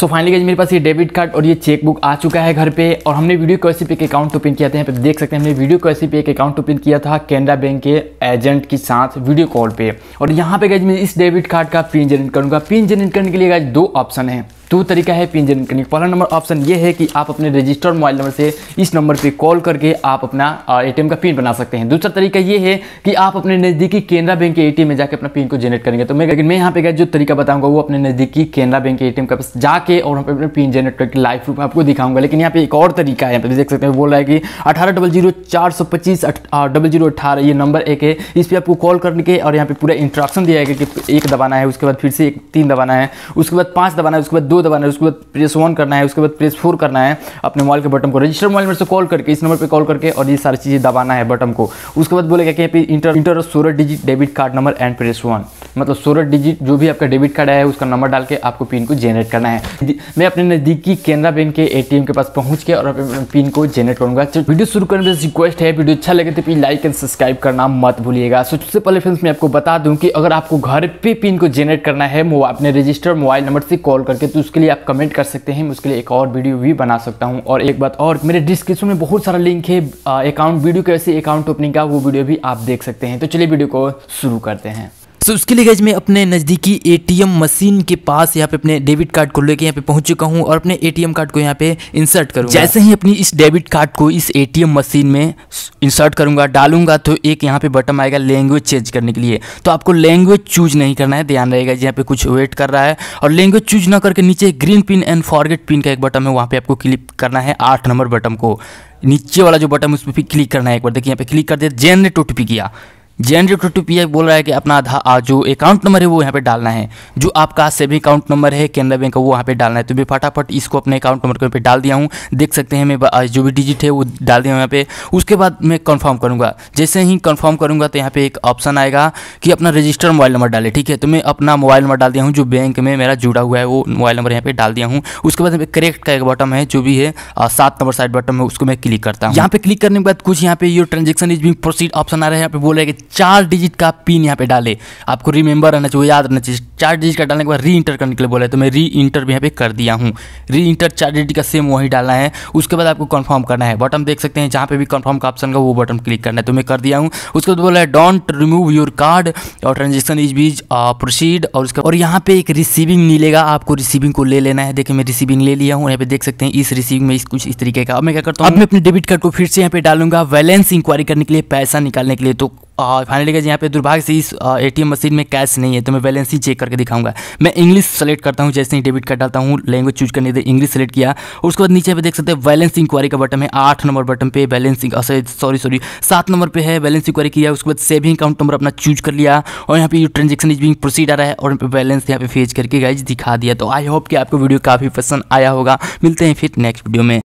so finally गज मेरे पास ये डेबिट कार्ड और ये चेकबुक आ चुका है घर पे और हमने वीडियो कैसे पे एक अकाउंट ओपन किया था यहाँ पे देख सकते हैं हमने वीडियो कैसे पे एक अकाउंट ओपन किया था कैनरा बैंक के एजेंट के साथ वीडियो कॉल पे और यहाँ पे गज मैं इस डेबिट कार्ड का पिन जनरेट करूँगा पिन जनरेट करने के लिए गज दो ऑप्शन है तो तरीका है पिन जनरेट करने का पहला नंबर ऑप्शन ये है कि आप अपने रजिस्टर्ड मोबाइल नंबर से इस नंबर पे कॉल करके आप अपना एटीएम का पिन बना सकते हैं दूसरा तरीका ये है कि आप अपने नज़दीकी केनरा बैंक के एटीएम में जाकर अपना पिन को जनरेट करेंगे तो मैं लेकिन मैं यहाँ पे जो तरीका बताऊंगा वो अपने नज़दीकी केनरा बैंक के ए का पास जाके और वहाँ पर अपने पिन जनरेट करके लाइव प्रूफ आपको दिखाऊंगा लेकिन यहाँ पे एक और तरीका है यहाँ पर देख सकते हैं बोल रहा है कि अठारह डबल जीरो चार सौ पच्चीस डबल जीरो अठारह ये नंबर एक है इस पर आपको कॉल करने के और यहाँ पर पूरा इंस्ट्रक्शन दिया जाएगा कि एक दबाना है उसके बाद फिर से एक तीन दबाना है उसके बाद पाँच दबाना है उसके बाद दो दो दबाना है उसके बाद प्रेस वन करना है उसके बाद प्रेस फोर करना है अपने मोबाइल के बटन को रजिस्टर मोबाइल नंबर से कॉल करके इस नंबर पर कॉल करके और ये सारी चीज़ें दबाना है बटन को उसके बाद बोलेगा कि यहाँ पे इंटर इंटर सोलह digit debit card number and press one मतलब सोलह डिजिट जो भी आपका डेबिट कार्ड आया है उसका नंबर डाल के आपको पिन को जेनरेट करना है मैं अपने नज़दीकी कैनरा बैंक के एटीएम के पास पहुँच के और पिन को जेनरेट करूँगा तो वीडियो शुरू करने से रिक्वेस्ट है वीडियो अच्छा लगे तो प्लीज लाइक एंड सब्सक्राइब करना मत भूलिएगा सबसे पहले फ्रेंड्स मैं आपको बता दूँ कि अगर आपको घर पर पिन को जेनरेट करना है अपने रजिस्टर मोबाइल नंबर से कॉल करके तो उसके लिए आप कमेंट कर सकते हैं मैं उसके लिए एक और वीडियो भी बना सकता हूँ और एक बात और मेरे डिस्क्रिप्शन में बहुत सारा लिंक है अकाउंट वीडियो कैसे अकाउंट ओपनिंग का वो वीडियो भी आप देख सकते हैं तो चलिए वीडियो को शुरू करते हैं सो so, उसके लिए गैज मैं अपने नज़दीकी एटीएम मशीन के पास यहाँ पे अपने डेबिट कार्ड को लेके यहाँ पे पहुंच चुका हूँ और अपने एटीएम कार्ड को यहाँ पे इंसर्ट करूँगा जैसे ही अपनी इस डेबिट कार्ड को इस एटीएम मशीन में इंसर्ट करूँगा डालूंगा तो एक यहाँ पे बटन आएगा लैंग्वेज चेंज करने के लिए तो आपको लैंग्वेज चूज नहीं करना है ध्यान रहेगा यहाँ पे कुछ वेट कर रहा है और लैंग्वेज चूज ना करके नीचे green pin and forget pin का एक बटन है वहाँ पर आपको क्लिक करना है आठ नंबर बटन को नीचे वाला जो बटन है उस पर भी क्लिक करना है एक बार देखिए यहाँ पे क्लिक कर दिया जेनरेट ओ किया जेन टू पी बोल रहा है कि अपना आधार जो अकाउंट नंबर है वो यहाँ पे डालना है जो आपका सेविंग अकाउंट नंबर है कैनरा बैंक का वो यहाँ पे डालना है तो मैं फटाफट इसको अपने अकाउंट नंबर पे डाल दिया हूँ देख सकते हैं मैं जो भी डिजिट है वो डाल दिया हूँ यहाँ पे उसके बाद मैं कन्फर्म करूँगा जैसे ही कन्फर्म करूँगा तो यहाँ पे एक ऑप्शन आएगा कि अपना रजिस्टर मोबाइल नंबर डाले ठीक है तो मैं अपना मोबाइल नंबर डाल दिया हूँ जो बैंक में मेरा जुड़ा हुआ है वो मोबाइल नंबर यहाँ पे डाल दिया हूँ उसके बाद करेक्ट का एक बटन है जो भी है सात नंबर साइड बटन है उसको मैं क्लिक करता हूँ यहाँ पे क्लिक करने के बाद कुछ यहाँ पे your transaction is being proceed option आ रहा है यहाँ पे बोल रहा है कि चार डिजिट का पिन यहाँ पे डाले आपको रिमेंबर रहना चाहिए याद रहना चाहिए चार डिजिट का डालने के बाद री इंटर करने के लिए बोला है तो मैं री इंटर भी यहाँ पे कर दिया हूँ री इंटर चार डिजिट का सेम वही डालना है उसके बाद आपको कन्फर्म करना है बटन देख सकते हैं जहाँ पे भी कन्फर्म का ऑप्शन का वो बटन क्लिक करना है तो मैं कर दिया हूँ उसके बाद बोला है डोंट रिमूव योर कार्ड और ट्रांजेक्शन इज बीज प्रोसीड और उसका और यहाँ पे एक रिसीविंग मिलेगा आपको रिसीविंग को ले लेना है देखिए मैं रिसीविंग ले लिया हूँ यहाँ पे देख सकते हैं इस रिसीविंग में इस कुछ इस तरीके का अब मैं क्या करता हूँ अब मैं अपने डेबिट कार्ड को फिर से यहाँ पे डालूंगा बैलेंस इंक्वायरी करने के लिए पैसा निकालने के लिए तो फाइनली गाइज यहाँ पे दुर्भाग्य से इस ए मशीन में कैश नहीं है तो मैं बैलेंस ही चेक करके दिखाऊंगा मैं इंग्लिश सेलेक्ट करता हूँ जैसे ही डेबिट कार्ड डालता हूँ लैंग्वेज चूज करने दे इंग्लिश सेलेक्ट किया और उसके बाद नीचे पे देख सकते हैं बैलेंस इंक्वायरी का बटन है आठ नंबर बटन पे बैलेंस सॉरी सॉरी सात नंबर पर है बैलेंस इंक्वायरी किया उसके बाद सेविंग अकाउंट नंबर अपना चूज कर लिया और यहाँ पर you transaction is being proceed आ रहा है और बैलेंस यहाँ पे फेज करके गाइज दिखा दिया तो आई होप कि आपको वीडियो काफ़ी पसंद आया होगा मिलते हैं फिर नेक्स्ट वीडियो में